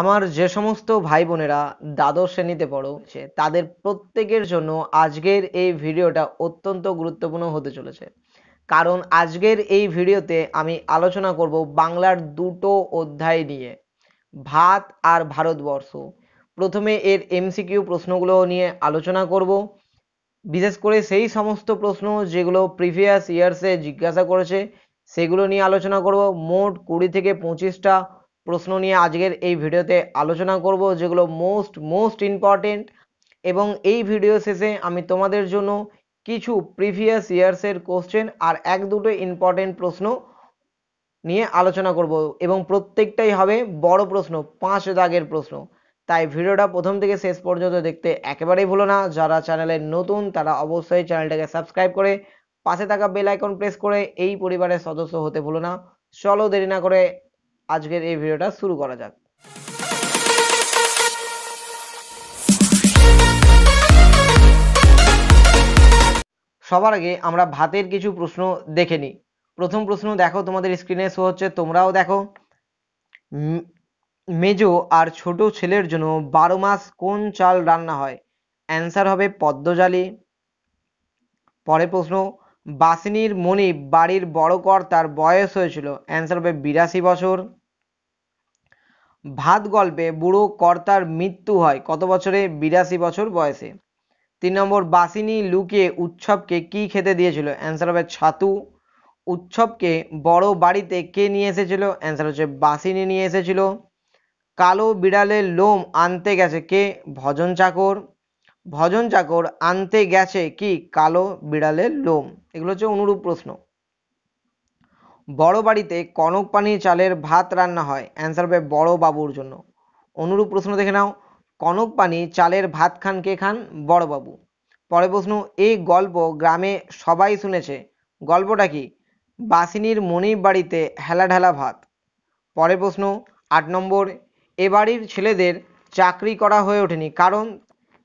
আমার যে সমস্ত ভাই বোনেরা দ্বাদশ শ্রেণীতে পড়ো তাদের প্রত্যেকের জন্য আজকের এই ভিডিওটা অত্যন্ত গুরুত্বপূর্ণ হতে চলেছে কারণ আজকের এই ভিডিওতে আমি আলোচনা করব বাংলার দুটো অধ্যায় নিয়ে ভাত আর ভারতবর্ষ প্রথমে এর এমসিকিউ প্রশ্নগুলো নিয়ে আলোচনা করব বিশেষ করে সেই সমস্ত প্রশ্ন যেগুলো প্রিভিয়াস ইয়ার্সে জিজ্ঞাসা করেছে সেগুলো নিয়ে আলোচনা করব মোট কুড়ি থেকে পঁচিশটা প্রশ্ন নিয়ে আজকের এই ভিডিওতে আলোচনা করব যেগুলো মোস্ট মোস্ট ইম্পর্টেন্ট এবং এই ভিডিও শেষে আমি তোমাদের জন্য কিছু প্রিভিয়াস ইয়ার্সের কোশ্চেন আর এক দুটো ইম্পর্টেন্ট প্রশ্ন নিয়ে আলোচনা করব এবং প্রত্যেকটাই হবে বড় প্রশ্ন পাঁচ দাগের প্রশ্ন তাই ভিডিওটা প্রথম থেকে শেষ পর্যন্ত দেখতে একেবারেই ভুলো না যারা চ্যানেলে নতুন তারা অবশ্যই চ্যানেলটাকে সাবস্ক্রাইব করে পাশে থাকা বেল আইকন প্রেস করে এই পরিবারের সদস্য হতে ভুলো না চলো দেরি না করে আজকের এই ভিডিওটা শুরু করা যাক সবার আগে আমরা ভাতের কিছু প্রশ্ন দেখে নিই প্রথম প্রশ্ন দেখো তোমাদের স্ক্রিনে শো হচ্ছে তোমরাও দেখো মেজো আর ছোট ছেলের জন্য বারো মাস কোন চাল রান্না হয় অ্যান্সার হবে পদ্মজালি পরের প্রশ্ন বাসিনীর মনি বাড়ির বড় কর্তার বয়স হয়েছিল অ্যান্সার হবে বিরাশি বছর ভাত গল্পে বুড়ো কর্তার মৃত্যু হয় কত বছরে বিরাশি বছর বয়সে তিন নম্বর বাসিনী লুকে উৎসবকে কি খেতে দিয়েছিল অ্যান্সার হবে ছাতু উৎসবকে বড় বাড়িতে কে নিয়ে এসেছিল অ্যান্সার হচ্ছে বাসিনী নিয়ে এসেছিল কালো বিড়ালের লোম আনতে গেছে কে ভজন চাকর ভজন চাকর আনতে গেছে কি কালো বিড়ালের লোম এগুলো হচ্ছে অনুরূপ প্রশ্ন বড় বাড়িতে কনক পানি চালের ভাত রান্না হয় অ্যান্সার হবে বড় বাবুর জন্য অনুরূপ প্রশ্ন দেখে নাও কনক পানি চালের ভাত খান কে খান বড়বাবু পরের প্রশ্ন এই গল্প গ্রামে সবাই শুনেছে গল্পটা কি বাসিনীর মনির বাড়িতে হেলাঢেলা ভাত পরে প্রশ্ন আট নম্বর এ বাড়ির ছেলেদের চাকরি করা হয়ে ওঠেনি কারণ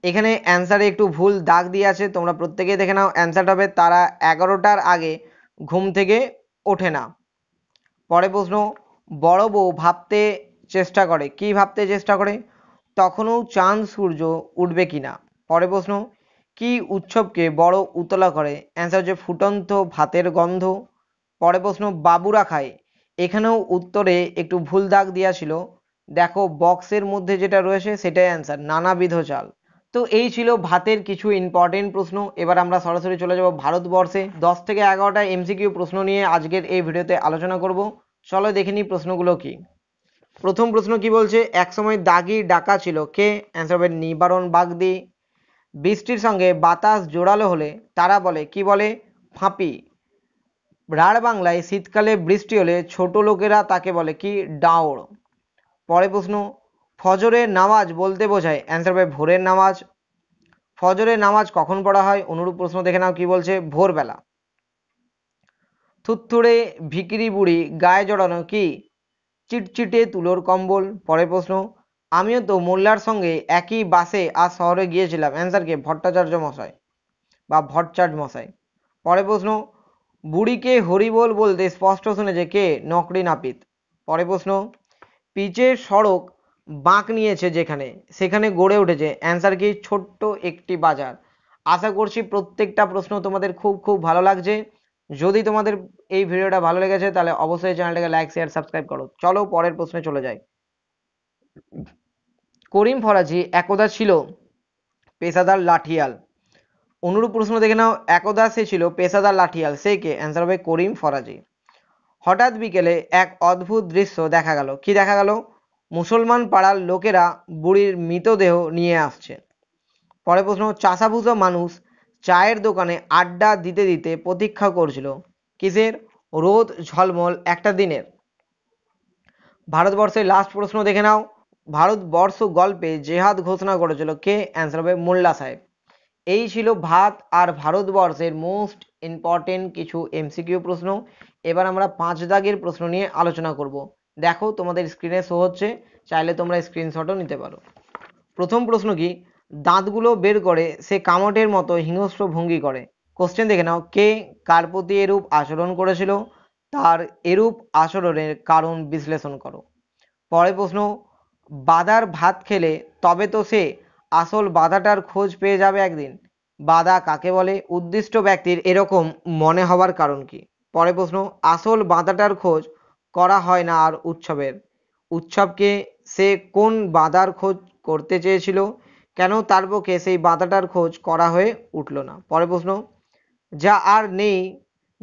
এখানে অ্যান্সারে একটু ভুল দাগ দিয়ে আছে তোমরা প্রত্যেকেই দেখে নাও অ্যান্সারটা হবে তারা এগারোটার আগে ঘুম থেকে ওঠে না পরে প্রশ্ন বড় বউ ভাবতে চেষ্টা করে কি ভাবতে চেষ্টা করে তখনও চাঁদ সূর্য উঠবে কি না পরে প্রশ্ন কি উৎসবকে বড় উতলা করে অ্যান্সার হচ্ছে ফুটন্ত ভাতের গন্ধ পরে প্রশ্ন বাবুরা খায় এখানেও উত্তরে একটু ভুল দাগ দেওয়া ছিল দেখো বক্সের মধ্যে যেটা রয়েছে সেটাই অ্যান্সার নানাবিধ চাল তো এই ছিল ভাতের কিছু ইম্পর্টেন্ট প্রশ্ন এবার আমরা সরাসরি চলে যাব ভারতবর্ষে দশ থেকে এগারোটা এমসিকিউ প্রশ্ন নিয়ে আজকের এই ভিডিওতে আলোচনা করব চলো দেখে নিই প্রশ্নগুলো কি প্রথম প্রশ্ন কি বলছে একসময় দাগি ডাকা ছিল কে অ্যান্সার হবে নিবারণ বাগদি বৃষ্টির সঙ্গে বাতাস জোড়ালো হলে তারা বলে কি বলে ফাঁপি রাঢ় বাংলায় শীতকালে বৃষ্টি হলে ছোট লোকেরা তাকে বলে কি ডাওর পরে প্রশ্ন ফজরের নামাজ বলতে বোঝায় অ্যান্সার হবে ভোরের নামাজ ফজরের নামাজ কখন পড়া হয় অনুরূপ প্রশ্ন দেখে নাও কি বলছে ভোরবেলা থুত্থুড়ে ভিকিরি বুড়ি গায়ে জড়ানো কি চিটচিটে তুলোর কম্বল পরে প্রশ্ন আমিও তো মোল্লার সঙ্গে একই বাসে আজ শহরে গিয়েছিলাম অ্যান্সারকে ভট্টাচার্য মশাই বা ভট্টাচার্য মশাই পরে প্রশ্ন বুড়িকে হরিবোল বলতে স্পষ্ট শুনেছে কে নকরি নাপিত পরে প্রশ্ন পিচের সড়ক বাঁক নিয়েছে যেখানে সেখানে গড়ে উঠেছে অ্যান্সার কি ছোট্ট একটি বাজার আশা করছি প্রত্যেকটা প্রশ্ন তোমাদের খুব খুব ভালো লাগছে যদি তোমাদের এই ভিডিওটা ভালো লেগেছে তাহলে অবশ্যই চ্যানেলটাকে লাইক শেয়ার সাবস্ক্রাইব করো চলো পরের প্রশ্নে চলে যাই করিম ফরাজি একদা ছিল পেশাদার লাঠিয়াল অনুরূপ প্রশ্ন দেখে নাও একদা সে ছিল পেশাদার লাঠিয়াল সে কে অ্যান্সার হবে করিম ফরাজি হঠাৎ বিকেলে এক অদ্ভুত দৃশ্য দেখা গেল কি দেখা গেল মুসলমান পাড়ার লোকেরা বুড়ির মৃতদেহ নিয়ে আসছে পরে প্রশ্ন চাষাভুষো মানুষ চায়ের দোকানে আড্ডা দিতে দিতে প্রতীক্ষা করছিল কিসের রোদ ঝলমল একটা দিনের ভারতবর্ষের লাস্ট প্রশ্ন দেখে নাও ভারতবর্ষ গল্পে জেহাদ ঘোষণা করেছিল কে অ্যান্সার হবে মোল্লা সাহেব এই ছিল ভাত আর ভারতবর্ষের মোস্ট ইম্পর্টেন্ট কিছু এমসিকিউ প্রশ্ন এবার আমরা পাঁচ দাগের প্রশ্ন নিয়ে আলোচনা করব দেখো তোমাদের স্ক্রিনে শো হচ্ছে চাইলে তোমরা স্ক্রিনশটও নিতে পারো প্রথম প্রশ্ন কি দাঁতগুলো বের করে সে কামটের মতো হিংস্র ভঙ্গি করে কোশ্চেন দেখে নাও কে কার প্রতি এরূপ আচরণ করেছিল তার এরূপ আচরণের কারণ বিশ্লেষণ করো পরের প্রশ্ন বাদার ভাত খেলে তবে তো সে আসল বাধাটার খোঁজ পেয়ে যাবে একদিন বাধা কাকে বলে উদ্দিষ্ট ব্যক্তির এরকম মনে হওয়ার কারণ কি পরের প্রশ্ন আসল বাধাটার খোঁজ করা হয় না আর উৎসবের উৎসবকে সে কোন বাধার খোঁজ করতে চেয়েছিল কেন তার পক্ষে সেই বাধাটার খোঁজ করা হয়ে উঠল না পরের প্রশ্ন যা আর নেই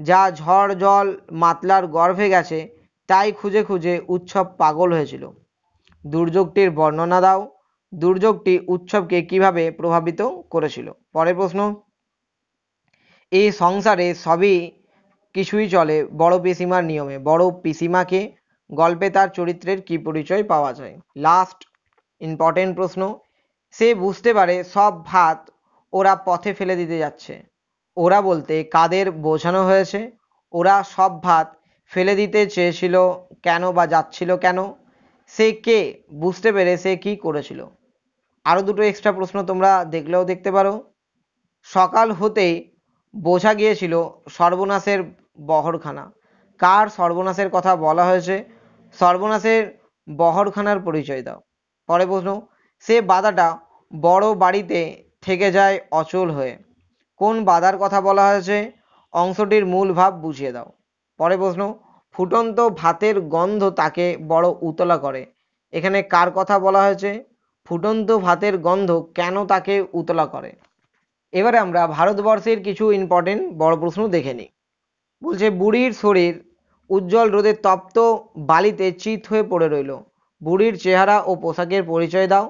যা ঝড় জল মাতলার গর্ভে গেছে তাই খুঁজে খুঁজে উৎসব পাগল হয়েছিল দুর্যোগটির বর্ণনা দাও দুর্যোগটি উৎসবকে কিভাবে প্রভাবিত করেছিল পরের প্রশ্ন এই সংসারে সবই কিছুই চলে বড় পিসিমার নিয়মে বড় পিসিমাকে গল্পে তার চরিত্রের কি পরিচয় পাওয়া যায় লাস্ট ইম্পর্টেন্ট প্রশ্ন সে বুঝতে পারে সব ভাত ওরা পথে ফেলে দিতে যাচ্ছে ওরা বলতে কাদের বোঝানো হয়েছে ওরা সব ভাত ফেলে দিতে চেয়েছিল কেন বা যাচ্ছিল কেন সে কে বুঝতে পেরে সে কি করেছিল আরও দুটো এক্সট্রা প্রশ্ন তোমরা দেখলেও দেখতে পারো সকাল হতেই বোঝা গিয়েছিল সর্বনাশের বহরখানা কার সর্বনাশের কথা বলা হয়েছে সর্বনাশের বহরখানার পরিচয় দাও পরে প্রশ্ন সে বাধাটা বড় বাড়িতে থেকে যায় অচল হয়ে কোন বাধার কথা বলা হয়েছে অংশটির মূল ভাব বুঝিয়ে দাও পরে প্রশ্ন ফুটন্ত ভাতের গন্ধ তাকে বড় উতলা করে এখানে কার কথা বলা হয়েছে ফুটন্ত ভাতের গন্ধ কেন তাকে উতলা করে এবারে আমরা ভারতবর্ষের কিছু ইম্পর্টেন্ট বড় প্রশ্ন দেখে নিই বলছে বুড়ির শরীর উজ্জ্বল রোদে তপ্ত বালিতে চিত হয়ে পড়ে রইল বুড়ির চেহারা ও পোশাকের পরিচয় দাও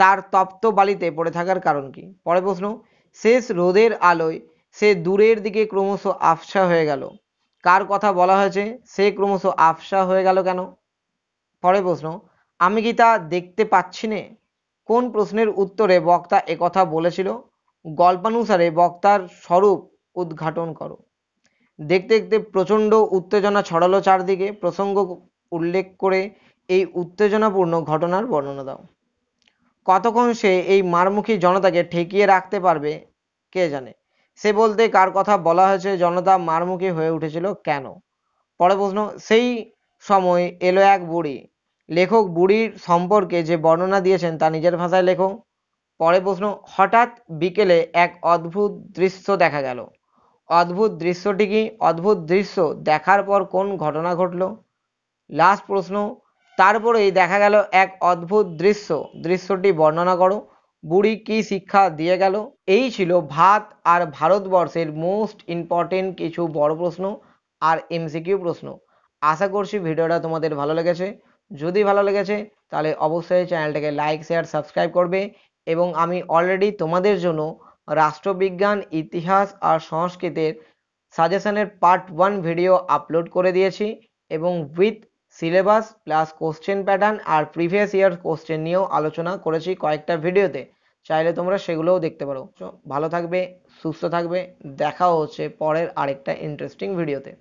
তার তপ্ত বালিতে পড়ে থাকার কারণ কি পরের প্রশ্ন শেষ রোদের আলোয় সে দূরের দিকে ক্রমশ আফসা হয়ে গেল কার কথা বলা হয়েছে সে ক্রমশ আফসা হয়ে গেল কেন পরের প্রশ্ন আমি কি তা দেখতে পাচ্ছি নে কোন প্রশ্নের উত্তরে বক্তা একথা বলেছিল গল্পানুসারে বক্তার স্বরূপ উদ্ঘাটন করো দেখতে দেখতে প্রচণ্ড উত্তেজনা ছড়ালো চারদিকে প্রসঙ্গ উল্লেখ করে এই উত্তেজনাপূর্ণ ঘটনার বর্ণনা দাও কতক্ষণ সে এই মারমুখী জনতাকে ঠেকিয়ে রাখতে পারবে কে জানে সে বলতে কার কথা বলা হয়েছে জনতা মারমুখী হয়ে উঠেছিল কেন পরে প্রশ্ন সেই সময় এলো এক বুড়ি লেখক বুড়ির সম্পর্কে যে বর্ণনা দিয়েছেন তা নিজের ভাষায় লেখো পরে প্রশ্ন হঠাৎ বিকেলে এক অদ্ভুত দৃশ্য দেখা গেল অদ্ভুত দৃশ্যটি কি অদ্ভুত দৃশ্য দেখার পর কোন ঘটনা ঘটল লাস্ট প্রশ্ন তারপরেই দেখা গেল এক অদ্ভুত দৃশ্য দৃশ্যটি বর্ণনা করো বুড়ি কি শিক্ষা দিয়ে গেল এই ছিল ভাত আর ভারতবর্ষের মোস্ট ইম্পর্টেন্ট কিছু বড় প্রশ্ন আর এমসিকিউ প্রশ্ন আশা করছি ভিডিওটা তোমাদের ভালো লেগেছে যদি ভালো লেগেছে তাহলে অবশ্যই চ্যানেলটাকে লাইক শেয়ার সাবস্ক্রাইব করবে এবং আমি অলরেডি তোমাদের জন্য রাষ্ট্রবিজ্ঞান ইতিহাস আর সংস্কৃতের সাজেশনের পার্ট ওয়ান ভিডিও আপলোড করে দিয়েছি এবং with syllabus plus question pattern আর প্রিভিয়াস ইয়ার কোশ্চেন নিয়েও আলোচনা করেছি কয়েকটা ভিডিওতে চাইলে তোমরা সেগুলোও দেখতে পারো ভালো থাকবে সুস্থ থাকবে দেখা হচ্ছে পরের আরেকটা ইন্টারেস্টিং ভিডিওতে